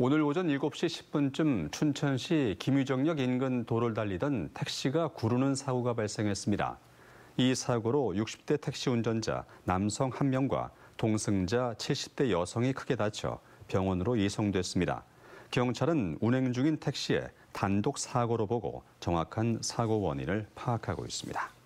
오늘 오전 7시 10분쯤 춘천시 김유정역 인근 도로를 달리던 택시가 구르는 사고가 발생했습니다. 이 사고로 60대 택시 운전자 남성 1명과 동승자 70대 여성이 크게 다쳐 병원으로 이송됐습니다. 경찰은 운행 중인 택시의 단독 사고로 보고 정확한 사고 원인을 파악하고 있습니다.